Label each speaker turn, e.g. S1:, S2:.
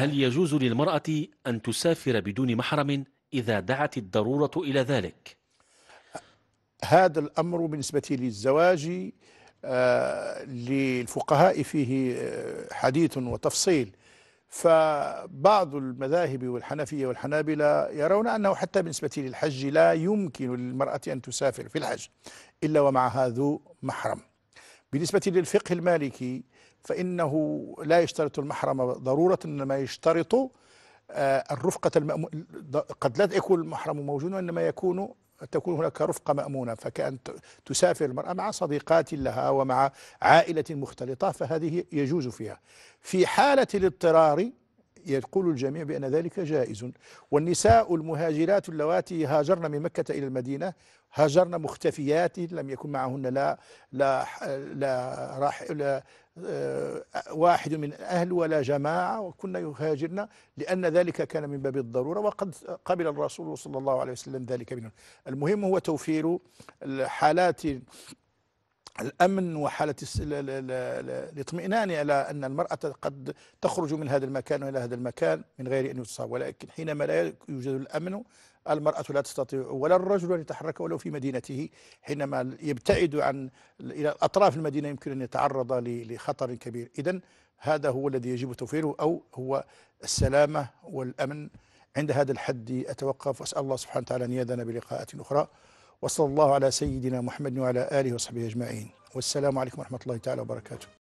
S1: هل يجوز للمرأة أن تسافر بدون محرم إذا دعت الضرورة إلى ذلك هذا الأمر بالنسبة للزواج آه، للفقهاء فيه آه، حديث وتفصيل فبعض المذاهب والحنفية والحنابلة يرون أنه حتى بالنسبة للحج لا يمكن للمرأة أن تسافر في الحج إلا ومعها ذو محرم بالنسبة للفقه المالكي فإنه لا يشترط المحرم ضرورة إنما يشترط آه، الرفقة المأمون قد لا يكون المحرم موجود وإنما يكون تكون هناك رفقة مأمونة فكأن تسافر المرأة مع صديقات لها ومع عائلة مختلطة فهذه يجوز فيها في حالة الاضطرار يقول الجميع بأن ذلك جائز والنساء المهاجرات اللواتي هاجرن من مكة إلى المدينة هاجرن مختفيات لم يكن معهن لا لا لا, راح لا آه، واحد من أهل ولا جماعة وكنا يهاجرن لأن ذلك كان من باب الضرورة وقد قبل الرسول صلى الله عليه وسلم ذلك منهم المهم هو توفير الحالات الأمن وحالة الاطمئنان على أن المرأة قد تخرج من هذا المكان إلى هذا المكان من غير أن يتصاب ولكن حينما لا يوجد الأمن المرأة لا تستطيع ولا الرجل أن يتحرك ولو في مدينته حينما يبتعد عن إلى أطراف المدينة يمكن أن يتعرض لخطر كبير إذا هذا هو الذي يجب توفيره أو هو السلامة والأمن عند هذا الحد أتوقف وأسأل الله سبحانه وتعالى أن يدنا بلقاءات أخرى وصلى الله على سيدنا محمد وعلى آله وصحبه أجمعين والسلام عليكم ورحمة الله تعالى وبركاته